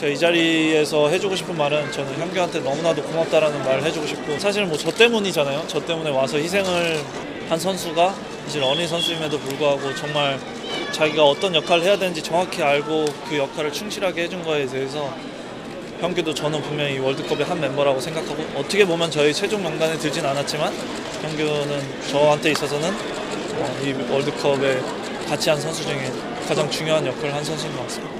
제가 이 자리에서 해주고 싶은 말은 저는 현규한테 너무나도 고맙다라는 말을 해주고 싶고 사실 뭐 저 때문이잖아요. 저 때문에 와서 희생을 한 선수가 사실 어린 선수임에도 불구하고 정말 자기가 어떤 역할을 해야 되는지 정확히 알고 그 역할을 충실하게 해준 거에 대해서 형규도 저는 분명히 월드컵의 한 멤버라고 생각하고 어떻게 보면 저희 최종 명단에 들진 않았지만 형규는 저한테 있어서는 어, 이 월드컵에 같이 한 선수 중에 가장 중요한 역할을 한 선수인 것 같습니다.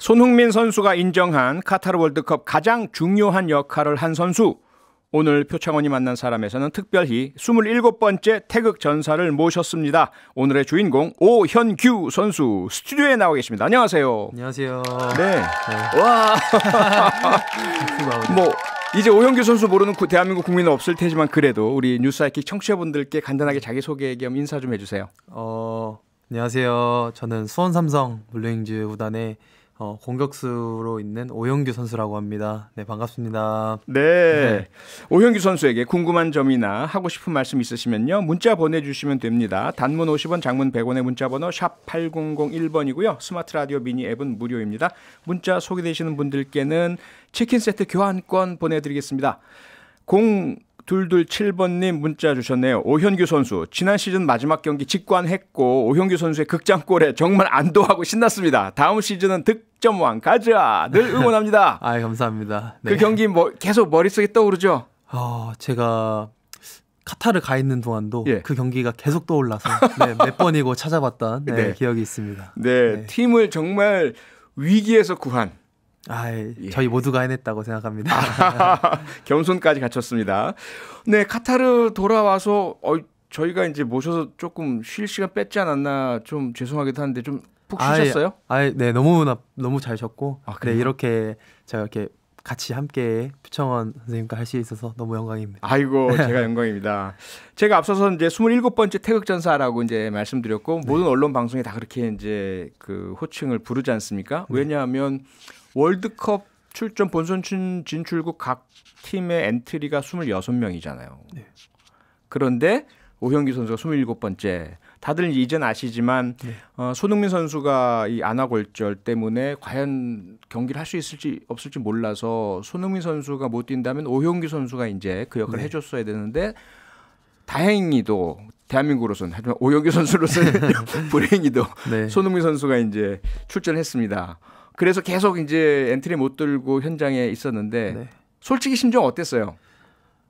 손흥민 선수가 인정한 카타르 월드컵 가장 중요한 역할을 한 선수. 오늘 표창원이 만난 사람에서는 특별히 27번째 태극 전사를 모셨습니다. 오늘의 주인공 오현규 선수 스튜디오에 나와 계십니다. 안녕하세요. 안녕하세요. 네. 네. 와. 뭐 이제 오현규 선수 모르는 대한민국 국민은 없을 테지만 그래도 우리 뉴스아이킥 청취자분들께 간단하게 자기 소개 겸 인사 좀 해주세요. 어 안녕하세요. 저는 수원 삼성 블루잉즈 구단의 어, 공격수로 있는 오영규 선수라고 합니다. 네, 반갑습니다. 네. 네. 오영규 선수에게 궁금한 점이나 하고 싶은 말씀 있으시면요. 문자 보내 주시면 됩니다. 단문 50원, 장문 100원의 문자 번호 샵 8001번이고요. 스마트 라디오 미니 앱은 무료입니다. 문자 소개되시는 분들께는 치킨 세트 교환권 보내 드리겠습니다. 0 둘둘7번님 문자 주셨네요. 오현규 선수 지난 시즌 마지막 경기 직관했고 오현규 선수의 극장골에 정말 안도하고 신났습니다. 다음 시즌은 득점왕 가자. 늘 응원합니다. 아 감사합니다. 네. 그 경기 뭐 계속 머릿속에 떠오르죠. 어, 제가 카타르 가 있는 동안도 예. 그 경기가 계속 떠올라서 네, 몇 번이고 찾아봤던 네, 네. 기억이 있습니다. 네, 네, 팀을 정말 위기에서 구한 아, 예. 저희 모두가 해냈다고 생각합니다. 겸손까지 갖췄습니다. 네, 카타르 돌아와서 어, 저희가 이제 모셔서 조금 쉴 시간 뺐지 않았나 좀 죄송하기도 한데 좀 푹 쉬셨어요? 아, 아, 네, 너무나 너무 잘 쉬었고, 아, 네, 그래네 이렇게 제가 이렇게 같이 함께 표창원 선생님과 할 수 있어서 너무 영광입니다. 아이고, 제가 영광입니다. 제가 앞서서 이제 27번째 태극전사라고 이제 말씀드렸고 네. 모든 언론 방송에 다 그렇게 이제 그 호칭을 부르지 않습니까? 네. 왜냐하면 월드컵 출전 본선 진출국 각 팀의 엔트리가 26명이잖아요. 네. 그런데 오현기 선수가 27번째. 다들 이젠 아시지만 네. 어, 손흥민 선수가 이 안아골절 때문에 과연 경기를 할 수 있을지 없을지 몰라서 손흥민 선수가 못 뛴다면 오현기 선수가 이제 그 역할을 네. 해줬어야 되는데 다행히도 대한민국으로서는 하지만 오현기 선수로서는 불행히도 네. 손흥민 선수가 이제 출전했습니다. 그래서 계속 이제 엔트리 못 들고 현장에 있었는데 네. 솔직히 심정 어땠어요?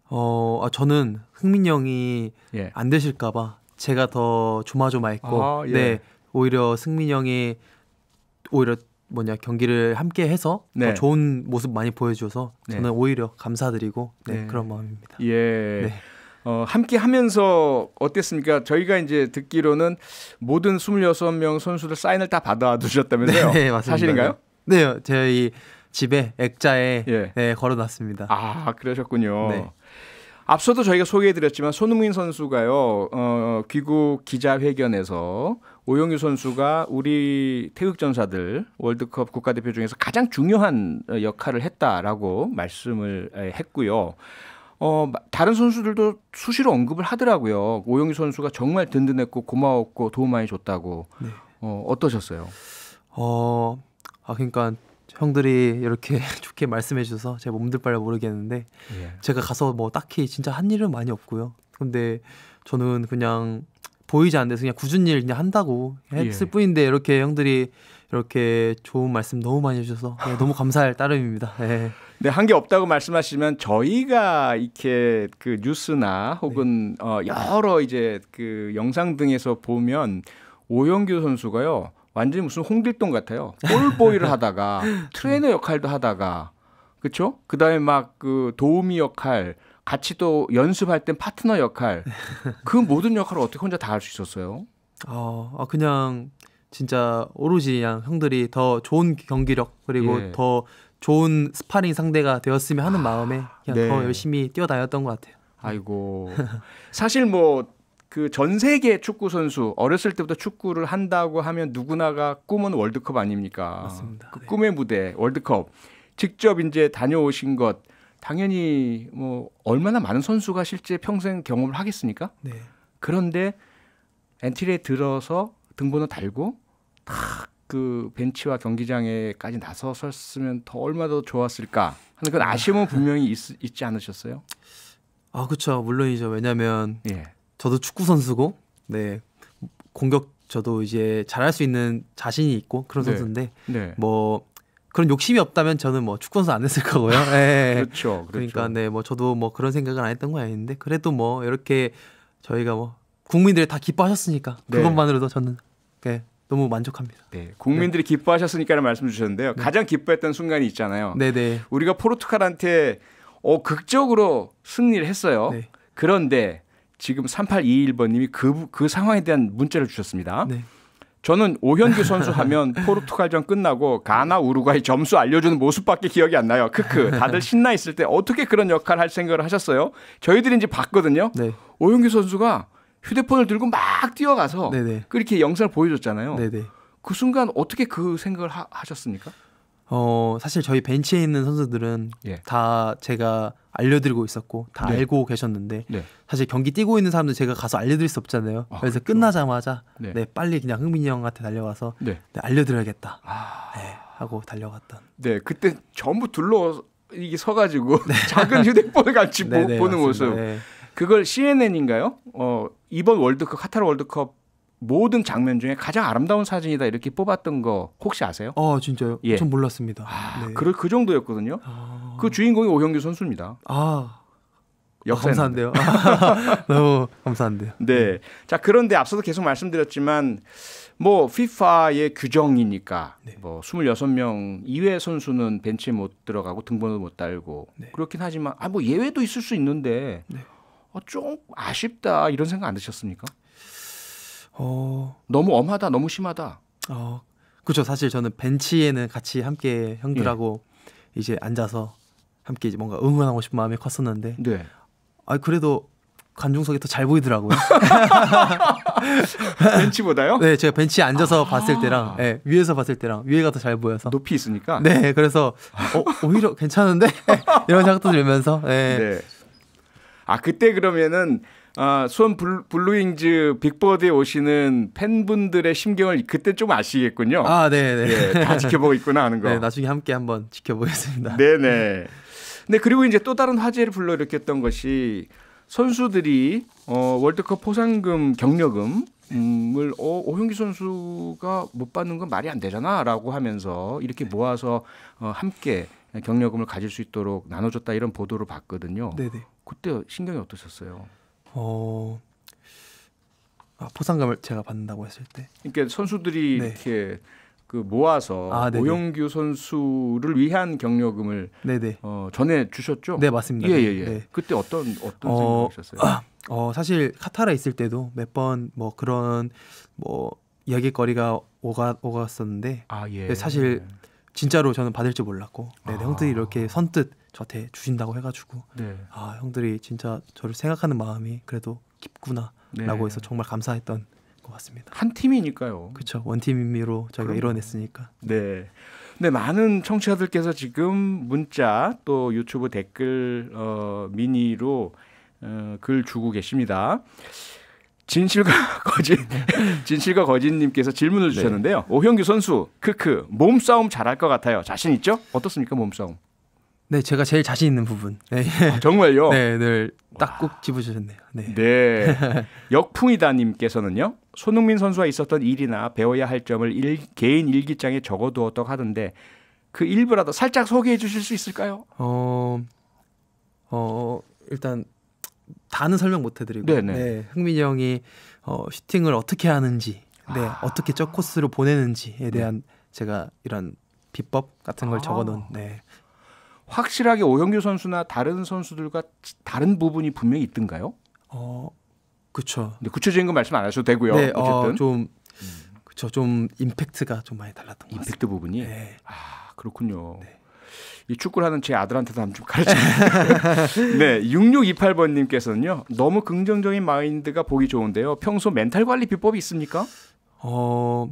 어, 아, 저는 흥민 형이 예. 안 되실까봐 제가 더 조마조마했고, 아, 예. 네 오히려 승민 형이 오히려 뭐냐 경기를 함께 해서 네. 더 좋은 모습 많이 보여줘서 네. 저는 오히려 감사드리고 네, 네. 그런 마음입니다. 예. 네. 어, 함께 하면서 어땠습니까? 저희가 이제 듣기로는 모든 26명 선수들 사인을 다 받아 두셨다면서요? 네, 네, 맞습니다. 사실인가요? 네, 네, 저희 집에 액자에 예. 네, 걸어놨습니다. 아, 그러셨군요. 네. 앞서도 저희가 소개해드렸지만 손흥민 선수가요 어, 귀국 기자회견에서 오영규 선수가 우리 태극전사들 월드컵 국가대표 중에서 가장 중요한 역할을 했다라고 말씀을 했고요. 어, 다른 선수들도 수시로 언급을 하더라고요. 오영희 선수가 정말 든든했고 고마웠고 도움 많이 줬다고. 네. 어, 어떠셨어요? 어, 아 그러니까 형들이 이렇게 좋게 말씀해 주셔서 제가 몸둘 바를 모르겠는데 예. 제가 가서 뭐 딱히 진짜 한 일은 많이 없고요. 근데 저는 그냥 보이지 않는 데서 그냥 꾸준일 그냥 한다고 했을 예. 뿐인데 이렇게 형들이 이렇게 좋은 말씀 너무 많이 해주셔서 네, 너무 감사할 따름입니다. 예. 네, 한 게 없다고 말씀하시면 저희가 이렇게 그 뉴스나 혹은 네. 어 여러 이제 그 영상 등에서 보면 오영규 선수가요. 완전히 무슨 홍길동 같아요. 볼보이를 하다가 음. 트레이너 역할도 하다가 그렇죠? 그다음에 막 그 도우미 역할 같이 또 연습할 땐 파트너 역할 그 모든 역할을 어떻게 혼자 다 할 수 있었어요? 어, 어, 그냥 진짜 오로지 그냥 형들이 더 좋은 경기력 그리고 예. 더 좋은 스파링 상대가 되었으면 하는 아, 마음에 그냥 네. 더 열심히 뛰어다녔던 것 같아요. 아이고 사실 뭐 그 전 세계 축구 선수 어렸을 때부터 축구를 한다고 하면 누구나가 꿈은 월드컵 아닙니까? 맞습니다. 그 네. 꿈의 무대 월드컵 직접 이제 다녀오신 것 당연히 뭐 얼마나 많은 선수가 실제 평생 경험을 하겠습니까? 네. 그런데 엔트리에 들어서 등번호 달고 탁그 벤치와 경기장에까지 나서섰으면 더 얼마나 더 좋았을까 하는 그런 아쉬움은 분명히 있, 지 않으셨어요? 아 그렇죠 물론이죠 왜냐하면 예. 저도 축구 선수고 네 공격 저도 이제 잘할 수 있는 자신이 있고 그런 네. 선수인데 네. 뭐 그런 욕심이 없다면 저는 뭐 축구 선수 안 했을 거고요. 네. 그렇죠, 그렇죠. 그러니까 네 뭐 저도 뭐 그런 생각은 안 했던 거 아닌데 그래도 뭐 이렇게 저희가 뭐 국민들이 다 기뻐하셨으니까 네. 그것만으로도 저는 네, 너무 만족합니다. 네, 국민들이 네. 기뻐하셨으니까는 말씀 주셨는데요. 네. 가장 기뻐했던 순간이 있잖아요. 네네. 네. 우리가 포르투갈한테 어, 극적으로 승리를 했어요. 네. 그런데 지금 3821번님이 그, 그 상황에 대한 문자를 주셨습니다. 네. 저는 오현규 선수 하면 포르투갈전 끝나고 가나 우루과이 점수 알려주는 모습밖에 기억이 안 나요. 크크. 다들 신나 있을 때 어떻게 그런 역할 할 생각을 하셨어요? 저희들이 이제 봤거든요. 네. 오현규 선수가 휴대폰을 들고 막 뛰어가서 네네. 그렇게 영상을 보여줬잖아요. 네네. 그 순간 어떻게 그 생각을 하, 셨습니까 어 사실 저희 벤치에 있는 선수들은 예. 다 제가 알려드리고 있었고 다 네. 알고 계셨는데 네. 사실 경기 뛰고 있는 사람들 제가 가서 알려드릴 수 없잖아요. 아, 그래서 그렇죠. 끝나자마자 네. 네. 빨리 그냥 흥민이 형한테 달려가서 네. 네, 알려드려야겠다 아... 네, 하고 달려갔던. 네 그때 전부 둘러 이게 서가지고 작은 휴대폰을 같이 보, 는 모습. 그걸 CNN인가요? 어, 이번 월드컵 카타르 월드컵 모든 장면 중에 가장 아름다운 사진이다 이렇게 뽑았던 거 혹시 아세요? 아 진짜요? 예. 전 몰랐습니다. 아, 네. 그, 그 정도였거든요. 아... 그 주인공이 오형규 선수입니다. 아 역사 아, 데요 아, 너무 감사한데요. 네. 자 그런데 앞서도 계속 말씀드렸지만 뭐 FIFA의 규정이니까 네. 뭐 26명 이외 선수는 벤치에 못 들어가고 등번호 못 달고 네. 그렇긴 하지만 아 뭐 예외도 있을 수 있는데 네. 어, 좀 아쉽다 이런 생각 안 드셨습니까? 어... 너무 엄하다, 너무 심하다. 어, 그렇죠. 사실 저는 벤치에는 같이 함께 형들하고 예. 이제 앉아서 함께 이제 뭔가 응원하고 싶은 마음이 컸었는데, 네. 아 그래도 관중석이 더 잘 보이더라고요. 벤치보다요? 네, 제가 벤치에 앉아서 아~ 봤을 때랑 네, 위에서 봤을 때랑 위에가 더 잘 보여서 높이 있으니까. 네, 그래서 어, 오히려 괜찮은데 이런 생각도 들면서 네. 네. 아 그때 그러면은 아, 수원 블루, 블루윙즈 빅버드에 오시는 팬분들의 심경을 그때 좀 아시겠군요. 아, 네네. 네, 네. 예, 다 지켜보고 있구나 하는 거. 네, 나중에 함께 한번 지켜보겠습니다. 네네. 네, 네. 그리고 이제 또 다른 화제를 불러일으켰던 것이 선수들이 어, 월드컵 포상금 경력금 을 어, 오형기 선수가 못 받는 건 말이 안 되잖아라고 하면서 이렇게 모아서 어, 함께 경력금을 가질 수 있도록 나눠줬다 이런 보도를 봤거든요. 네네. 그때 신경이 어떠셨어요? 어 아, 보상금을 제가 받는다고 했을 때. 그러니까 선수들이 네. 이렇게 그 모아서 아, 오영규 선수를 위한 경력금을 어, 전해 주셨죠? 네 맞습니다. 예예예. 예, 예 네. 예. 네. 그때 어떤 어떤 어, 생각이셨어요? 어 사실 카타르 있을 때도 몇 번 뭐 그런 뭐 이야기거리가 오가 오갔었는데 아, 예. 사실 예. 진짜로 저는 받을 지 몰랐고 네, 네 아. 형들이 이렇게 선뜻 저한테 주신다고 해가지고 네. 아 형들이 진짜 저를 생각하는 마음이 그래도 깊구나라고 네. 해서 정말 감사했던 것 같습니다. 한 팀이니까요. 그렇죠. 원팀임미로 저희가 이뤄냈으니까. 네. 네, 많은 청취자들께서 지금 문자 또 유튜브 댓글 어, 미니로 어, 글 주고 계십니다. 진실과 거짓 진실과 거짓님께서 질문을 네. 주셨는데요. 네. 오형규 선수 크크 몸싸움 잘할 것 같아요. 자신 있죠? 어떻습니까 몸싸움? 네, 제가 제일 자신 있는 부분. 네. 아, 정말요? 네, 늘딱꼭집어셨네요 네. 네. 역풍이다님께서는요. 손흥민 선수와 있었던 일이나 배워야 할 점을 일, 개인 일기장에 적어두었다고 하던데 그 일부라도 살짝 소개해 주실 수 있을까요? 어, 어 일단 다는 설명 못 해드리고 네네. 네. 네, 흥민이 형이 어, 슈팅을 어떻게 하는지, 네, 아. 어떻게 저 코스로 보내는지에 네. 대한 제가 이런 비법 같은 걸 아. 적어놓은 네. 확실하게 오영규 선수나 다른 선수들과 다른 부분이 분명히 있던가요? 어, 그렇 근데 구체적인 거 말씀 안 하셔도 되고요. 네, 어, 어쨌든 어, 음. 좀그쵸좀 임팩트가 좀 많이 달랐던 것 같습니다. 부분이. 네. 아 그렇군요. 네. 이 축구를 하는 제 아들한테도 한번 좀 가르쳐 주세요. 네, 6628번님께서는요. 너무 긍정적인 마인드가 보기 좋은데요. 평소 멘탈 관리 비법이 있습니까? 어,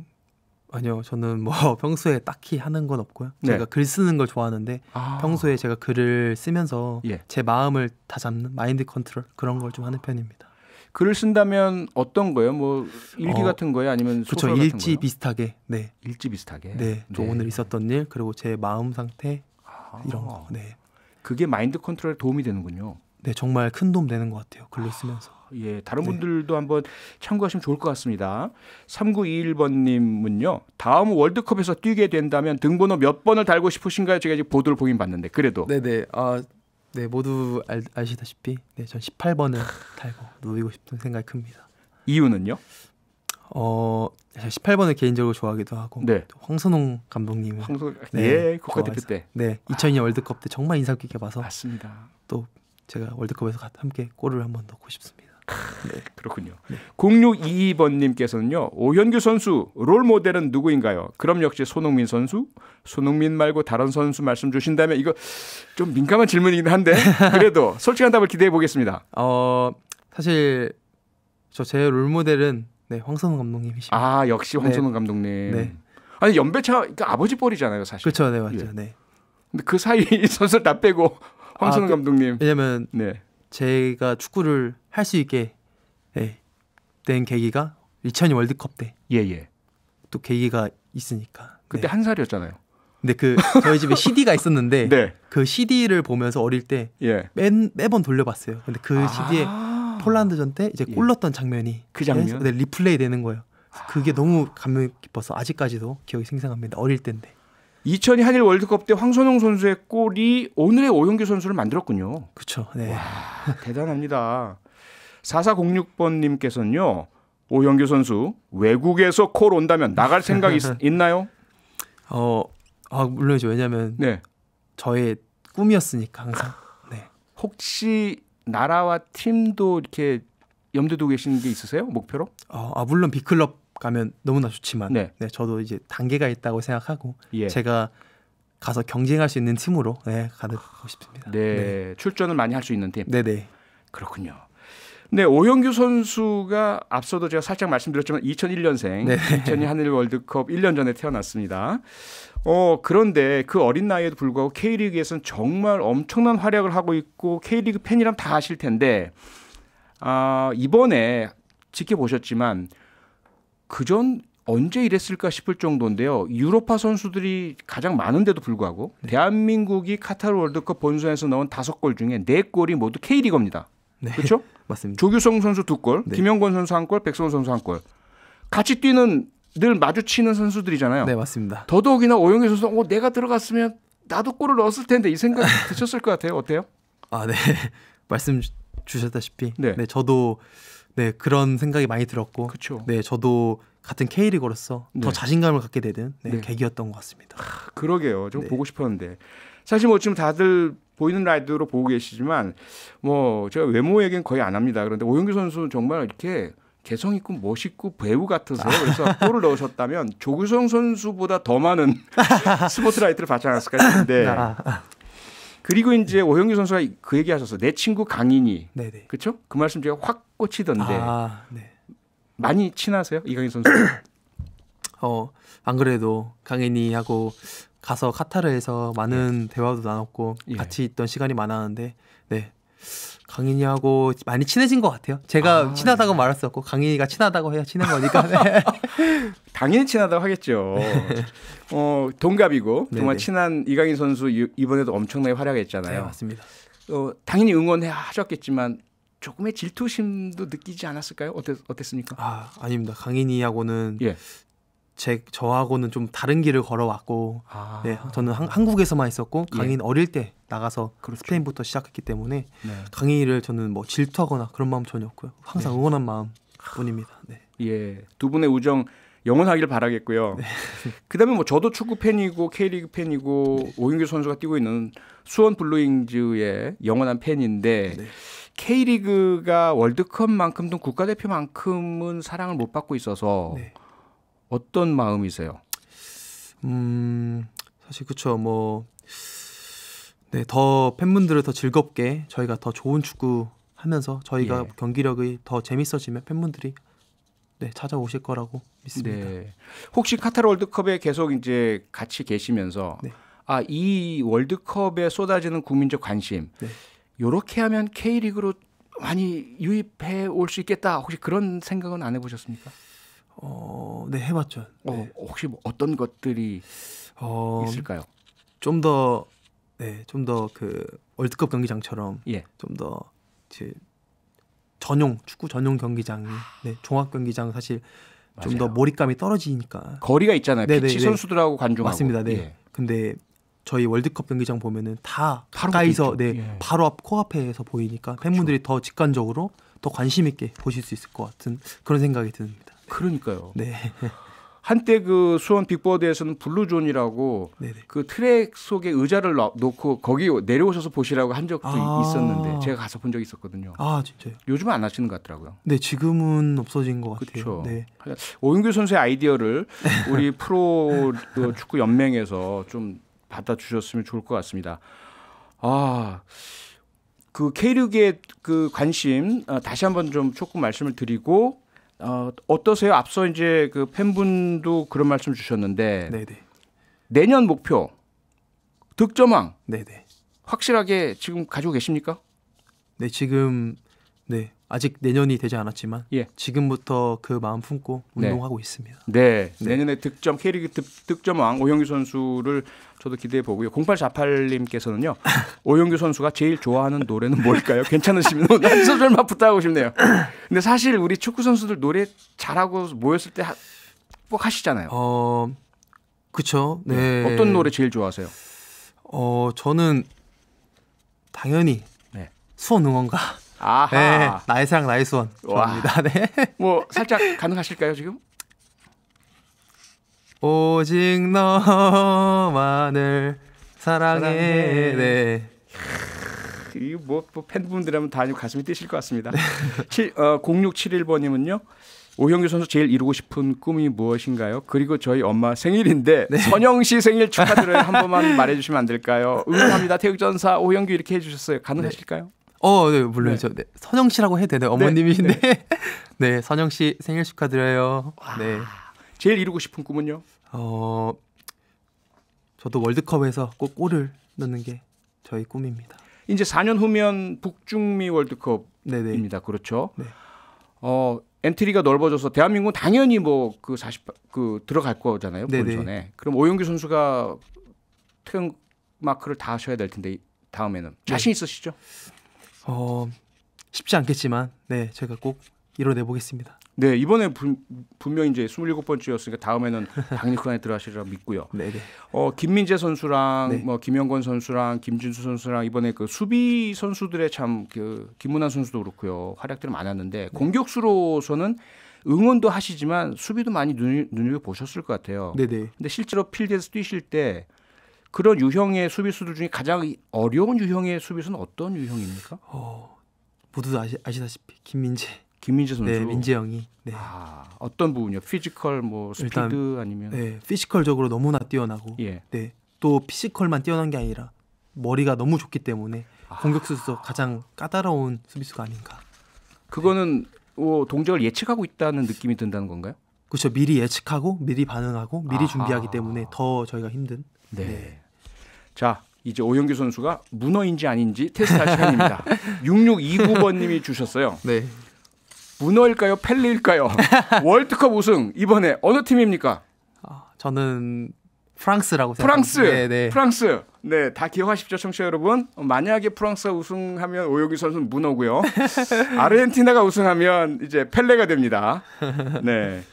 아니요, 저는 뭐 평소에 딱히 하는 건 없고요. 네. 제가 글 쓰는 걸 좋아하는데 아. 평소에 제가 글을 쓰면서 예. 제 마음을 다 잡는 마인드 컨트롤 그런 걸 좀 하는 편입니다. 글을 쓴다면 어떤 거예요? 뭐 일기 어, 같은 거예요? 아니면 소설 그쵸, 일지 거예요? 비슷하게. 네. 일지 비슷하게. 네. 네. 오늘 있었던 일 그리고 제 마음 상태 아, 이런 거. 네. 그게 마인드 컨트롤에 도움이 되는군요. 네, 정말 큰 도움 되는 것 같아요. 글로 쓰면서. 아, 예, 다른 네. 분들도 한번 참고하시면 좋을 것 같습니다. 3921번님은요, 다음 월드컵에서 뛰게 된다면 등번호 몇 번을 달고 싶으신가요? 제가 이제 보도를 보긴 봤는데, 그래도. 네네. 아, 네 모두 알, 아시다시피 네, 전 18번을 달고 누이고 싶은 생각이 큽니다. 이유는요? 어 18번을 개인적으로 좋아하기도 하고 네. 황선홍 감독님은 황소... 예, 네, 예, 국가대표 예, 때. 네, 2002년 월드컵 때 정말 인상 깊게 봐서 맞습니다. 또 제가 월드컵에서 함께 골을 한번 넣고 싶습니다. 네. 그렇군요. 네. 0622번님께서는요, 오현규 선수 롤 모델은 누구인가요? 그럼 역시 손흥민 선수? 손흥민 말고 다른 선수 말씀 주신다면 이거 좀 민감한 질문이긴 한데 그래도 솔직한 답을 기대해 보겠습니다. 어, 사실 저 제 롤 모델은 네, 황선우 감독님이시죠. 아, 역시 황선우 네. 감독님. 네. 아니 연배차 그러니까 아버지 뻘이잖아요, 사실. 그렇죠, 네 맞죠, 예. 네. 근데 그 사이 선수를 다 빼고 황선우 아, 그, 감독님. 왜냐면 네. 제가 축구를 할수 있게 예, 된 계기가 2002 월드컵 때. 예예. 예. 또 계기가 있으니까. 그때 네. 한 살이었잖아요. 근데 그 저희 집에 CD가 있었는데 네. 그 CD를 보면서 어릴 때 예. 매, 번 돌려봤어요. 근데 그 아~ CD에 폴란드전 때 이제 예. 골 넣었던 장면이 그 장면 네, 네 리플레이 되는 거예요. 그게 아. 너무 감명 깊어서 아직까지도 기억이 생생합니다. 어릴 때인데. 2002 한일 월드컵 때 황선홍 선수의 골이 오늘의 오영규 선수를 만들었군요. 그렇죠. 네. 와, 대단합니다. 4406번님께서는요. 오영규 선수 외국에서 콜 온다면 나갈 생각 있, 있나요? 어, 아, 물론이죠. 왜냐하면 네. 저의 꿈이었으니까 항상. 네. 혹시 나라와 팀도 이렇게 염두 에 두고 계시는게 있으세요? 목표로? 어, 아 물론 비클럽 가면 너무나 좋지만, 네. 네 저도 이제 단계가 있다고 생각하고 예. 제가 가서 경쟁할 수 있는 팀으로 네, 가고 싶습니다. 네, 네. 출전을 많이 할 수 있는 팀. 네네. 그렇군요. 네, 오형규 선수가 앞서도 제가 살짝 말씀드렸지만 2001년생, 네. 2002 한일 월드컵 1년 전에 태어났습니다. 어, 그런데 그 어린 나이에도 불구하고 K리그에서는 정말 엄청난 활약을 하고 있고 K리그 팬이라면 다 아실 텐데 아, 이번에 지켜보셨지만 그전 언제 이랬을까 싶을 정도인데요. 유로파 선수들이 가장 많은데도 불구하고 네. 대한민국이 카타르 월드컵 본선에서 넣은 다섯 골 중에 네 골이 모두 K리그입니다. 네. 그렇죠? 맞습니다. 조규성 선수 두 골, 네. 김영권 선수 한 골, 백성훈 선수 한 골. 같이 뛰는 늘 마주치는 선수들이잖아요. 네, 맞습니다. 더더욱이나 오영희 선수, 어, 내가 들어갔으면 나도 골을 넣었을 텐데 이 생각 드셨을 것 같아요. 어때요? 아, 네. 말씀 주셨다시피, 네, 네 저도 네 그런 생각이 많이 들었고, 그쵸. 네, 저도 같은 K리그로서 네. 더 자신감을 갖게 되는 네, 네. 계기였던 것 같습니다. 아, 그러게요. 좀 네. 보고 싶었는데 사실 뭐 지금 다들 보이는 라이더로 보고 계시지만 뭐 제가 외모 얘기는 거의 안 합니다. 그런데 오영규 선수는 정말 이렇게 개성 있고 멋있고 배우 같아서 그래서 골을 넣으셨다면 조규성 선수보다 더 많은 스포트라이트를 받지 않았을까 싶은데 아. 그리고 이제 오영규 선수가 그 얘기하셔서 내 친구 강인이 그렇죠? 그 말씀 제가 확 꽂히던데 아, 네. 많이 친하세요 이강인 선수? 어안 그래도 강인이하고 가서 카타르에서 많은 예. 대화도 나눴고 예. 같이 있던 시간이 많았는데 네 강인이하고 많이 친해진 것 같아요. 제가 아, 친하다고 네. 말했었고 강인이가 친하다고 해야 친한 거니까. 네. 당연히 친하다고 하겠죠. 네. 어 동갑이고 네, 정말 네. 친한 이강인 선수 이번에도 엄청나게 활약했잖아요. 네, 맞습니다. 어 당연히 응원해 하셨겠지만 조금의 질투심도 느끼지 않았을까요? 어땠, 어땠습니까? 아 아닙니다. 강인이하고는 예. 제 저하고는 좀 다른 길을 걸어왔고 아. 네, 저는 한, 국에서만 있었고 강인 예. 어릴 때 나가서 그렇죠. 스페인부터 시작했기 때문에 네. 강인이를 저는 뭐 질투하거나 그런 마음 전혀 없고요 항상 네. 응원한 마음뿐입니다. 네. 예, 두 분의 우정 영원하길 바라겠고요. 네. 그다음에 뭐 저도 축구 팬이고 K리그 팬이고 오윤규 선수가 뛰고 있는 수원 블루잉즈의 영원한 팬인데 네. K리그가 월드컵만큼도 국가대표만큼은 사랑을 못 받고 있어서. 네. 어떤 마음이세요? 음, 사실 그쵸. 뭐, 네, 더 팬분들을 더 즐겁게 저희가 더 좋은 축구 하면서 저희가 예. 경기력이 더 재밌어지면 팬분들이 네, 찾아오실 거라고 믿습니다. 네. 혹시 카타르 월드컵에 계속 이제 같이 계시면서 네. 아, 이 월드컵에 쏟아지는 국민적 관심. 네. 요렇게 하면 K리그로 많이 유입해 올 수 있겠다. 혹시 그런 생각은 안해 보셨습니까? 어, 네 해봤죠. 어, 네. 어, 혹시 뭐 어떤 것들이 어, 있을까요? 좀 더, 네, 좀 더 그 월드컵 경기장처럼 예. 좀더 전용 축구 전용 경기장, 이 아. 네, 종합 경기장 사실 좀 더 몰입감이 떨어지니까 거리가 있잖아요. 네네, 피치 네, 네. 선수들하고 관중하고 맞습니다. 네. 예. 근데 저희 월드컵 경기장 보면은 다 가까이서 네 예. 바로 앞 코앞에서 보이니까 그쵸. 팬분들이 더 직관적으로 더 관심 있게 보실 수 있을 것 같은 그런 생각이 듭니다. 그러니까요. 네. 한때 그 수원 빅보드에서는 블루존이라고 네네. 네. 그 트랙 속에 의자를 놓고 거기 내려오셔서 보시라고 한 적도 아~ 있었는데 제가 가서 본 적이 있었거든요. 아 진짜요? 요즘은 안 하시는 것 같더라고요. 네 지금은 없어진 것 같아요. 그쵸? 네. 그러니까 오윤규 선수의 아이디어를 우리 프로 그 축구 연맹에서 좀 받아주셨으면 좋을 것 같습니다. 아. 그 k 리의그 관심 아, 다시 한번 좀 조금 말씀을 드리고 어, 어떠세요? 앞서 이제 그 팬분도 그런 말씀 주셨는데 네네. 내년 목표 득점왕 네네. 확실하게 지금 가지고 계십니까? 네 지금 네 아직 내년이 되지 않았지만 예. 지금부터 그 마음 품고 네. 운동하고 네. 있습니다. 네. 네. 내년에 득점 K리그 득, 점왕 오영규 선수를 저도 기대해 보고요. 0848님께서는요. 오영규 선수가 제일 좋아하는 노래는 뭘까요? 괜찮으시면 한 소절만 부탁하고 싶네요. 근데 사실 우리 축구 선수들 노래 잘하고 모였을 때꼭 하시잖아요. 어. 그렇죠. 네. 네. 어떤 노래 제일 좋아하세요? 어, 저는 당연히 네. 수원 응원가. 아하. 네, 나의 사랑 나의 소원 좋아합니다. 네. 뭐 살짝 가능하실까요 지금? 오직 너만을 사랑해. 사랑해. 네. 이뭐 뭐 팬분들이라면 다 아주 가슴이 뛰실 것 같습니다. 7, 어, 0671번님은요. 오형규 선수 제일 이루고 싶은 꿈이 무엇인가요? 그리고 저희 엄마 생일인데 네. 선영 씨 생일 축하드려요. 한 번만 말해주시면 안 될까요? 응원합니다. 태극전사 오형규 이렇게 해주셨어요. 가능하실까요? 네. 어, 네, 물론이죠. 네. 네. 선영 씨라고 해도 되나요? 네, 어머님이신데. 네, 네. 선영 씨 생일 축하드려요. 와, 네. 제일 이루고 싶은 꿈은요? 어, 저도 월드컵에서 꼭 골을 넣는 게 저희 꿈입니다. 이제 4년 후면 북중미 월드컵입니다. 그렇죠. 네. 어, 엔트리가 넓어져서 대한민국 당연히 뭐그 40, 그 들어갈 거잖아요. 본전에 그럼 오영규 선수가 태극 마크를 다 하셔야 될 텐데 다음에는 자신 네. 있으시죠? 네. 어, 쉽지 않겠지만 네 제가 꼭 이뤄내 보겠습니다. 네 이번에 부, 분명 히 이제 스물일곱 번째였으니까 다음에는 당연히 에 들어가시리라 믿고요. 네어 김민재 선수랑 네. 뭐 김영권 선수랑 김진수 선수랑 이번에 그 수비 선수들의 참 그 김문환 선수도 그렇고요 활약들이 많았는데 네. 공격수로서는 응원도 하시지만 수비도 많이 눈여 눈겨 보셨을 것 같아요. 네네. 근데 실제로 필드에서 뛰실 때 그런 유형의 수비수들 중에 가장 어려운 유형의 수비수는 어떤 유형입니까? 어, 모두 아시, 아시다시피 김민재. 김민재 선수. 네, 민재 형이. 네. 아, 어떤 부분이요? 피지컬 뭐 스피드 일단, 아니면 네, 피지컬적으로 너무나 뛰어나고. 예. 네. 또 피지컬만 뛰어난 게 아니라 머리가 너무 좋기 때문에 아. 공격수로서 가장 까다로운 수비수가 아닌가. 그거는 네. 뭐 동작을 예측하고 있다는 느낌이 든다는 건가요? 그렇죠. 미리 예측하고 미리 반응하고 미리 아. 준비하기 때문에 더 저희가 힘든 네. 네. 자, 이제 오영규 선수가 문어인지 아닌지 테스트할 시간입니다. 6629번님이 주셨어요. 네. 문어일까요? 펠리일까요? 월드컵 우승 이번에 어느 팀입니까? 아, 저는 프랑스라고 생각합니다. 네, 네, 프랑스. 네, 다 기억하십시오, 청취자 여러분. 만약에 프랑스가 우승하면 오영규 선수는 문어고요. 아르헨티나가 우승하면 이제 펠레가 됩니다. 네.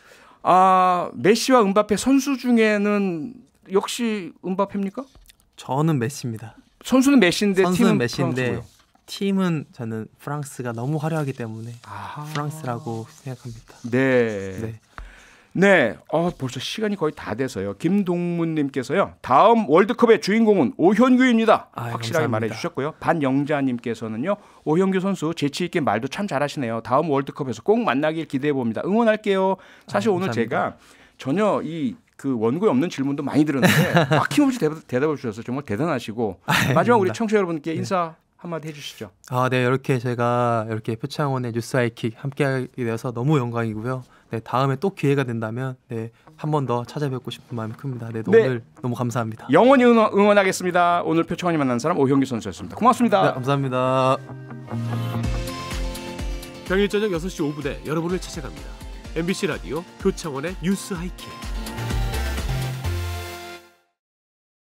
아, 메시와 은바페 선수 중에는 역시 음바페입니까? 저는 메시입니다. 선수는 메시인데 선수는 메시인데 팀은 저는 프랑스가 너무 화려하기 때문에 아 프랑스라고 생각합니다. 네. 네. 네, 어, 벌써 시간이 거의 다 돼서요. 김동문님께서요, 다음 월드컵의 주인공은 오현규입니다. 아유, 예, 확실하게 말해주셨고요. 반영자님께서는요, 오현규 선수 재치 있게 말도 참 잘하시네요. 다음 월드컵에서 꼭 만나길 기대해 봅니다. 응원할게요. 사실 아유, 오늘 아, 제가 전혀 이그 원고에 없는 질문도 많이 들었는데 막힘없이 대답, 을 주셔서 정말 대단하시고 아, 마지막 우리 청취자 여러분께 인사 한마디 해주시죠. 아, 네 이렇게 제가 이렇게 표창원의 뉴스 아이킥 함께하게 되어서 너무 영광이고요. 네 다음에 또 기회가 된다면 네한 번 더 찾아뵙고 싶은 마음이 큽니다. 네, 네. 오늘 너무 감사합니다. 영원히 응원, 하겠습니다 오늘 표창원이 만난 사람 오형규 선수였습니다. 고맙습니다. 네, 감사합니다. 평일 저녁 6시 5분에 여러분을 찾아갑니다. MBC 라디오 표창원의 뉴스 하이킥.